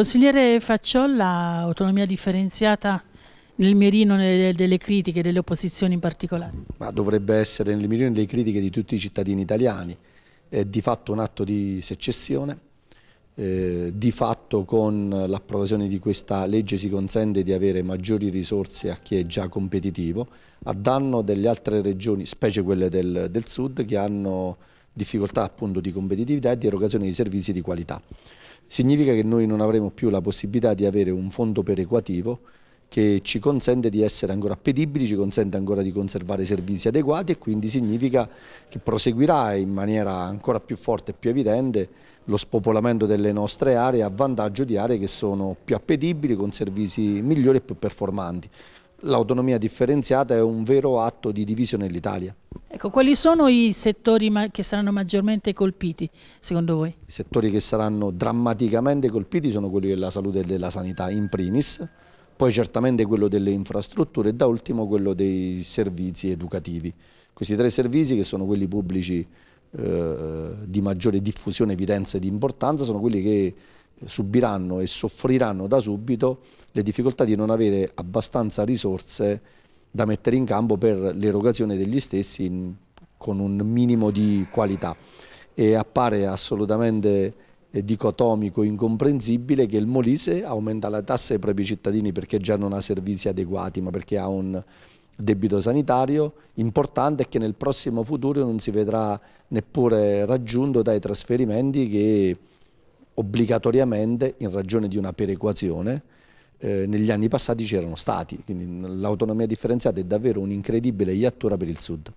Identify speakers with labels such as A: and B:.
A: Consigliere Facciolla, autonomia differenziata nel mirino delle critiche, delle opposizioni in particolare?
B: Ma dovrebbe essere nel mirino delle critiche di tutti i cittadini italiani, è di fatto un atto di secessione, eh, di fatto con l'approvazione di questa legge si consente di avere maggiori risorse a chi è già competitivo, a danno delle altre regioni, specie quelle del, del sud, che hanno difficoltà appunto di competitività e di erogazione di servizi di qualità. Significa che noi non avremo più la possibilità di avere un fondo perequativo che ci consente di essere ancora appetibili, ci consente ancora di conservare servizi adeguati e quindi significa che proseguirà in maniera ancora più forte e più evidente lo spopolamento delle nostre aree a vantaggio di aree che sono più appetibili, con servizi migliori e più performanti. L'autonomia differenziata è un vero atto di divisione dell'Italia.
A: Ecco, quali sono i settori che saranno maggiormente colpiti, secondo voi? I
B: settori che saranno drammaticamente colpiti sono quelli della salute e della sanità in primis, poi certamente quello delle infrastrutture e da ultimo quello dei servizi educativi. Questi tre servizi che sono quelli pubblici eh, di maggiore diffusione, evidenza e di importanza sono quelli che subiranno e soffriranno da subito le difficoltà di non avere abbastanza risorse da mettere in campo per l'erogazione degli stessi in, con un minimo di qualità e appare assolutamente eh, dicotomico, incomprensibile che il Molise aumenta la tassa ai propri cittadini perché già non ha servizi adeguati ma perché ha un debito sanitario importante che nel prossimo futuro non si vedrà neppure raggiunto dai trasferimenti che obbligatoriamente in ragione di una perequazione eh, negli anni passati c'erano stati, quindi l'autonomia differenziata è davvero un'incredibile iattura per il Sud.